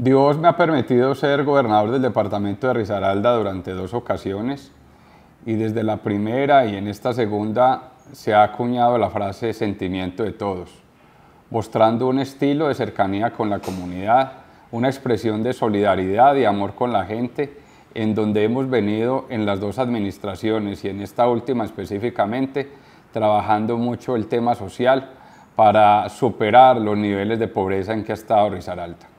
Dios me ha permitido ser gobernador del departamento de Risaralda durante dos ocasiones y desde la primera y en esta segunda se ha acuñado la frase sentimiento de todos, mostrando un estilo de cercanía con la comunidad, una expresión de solidaridad y amor con la gente, en donde hemos venido en las dos administraciones y en esta última específicamente, trabajando mucho el tema social para superar los niveles de pobreza en que ha estado Risaralda.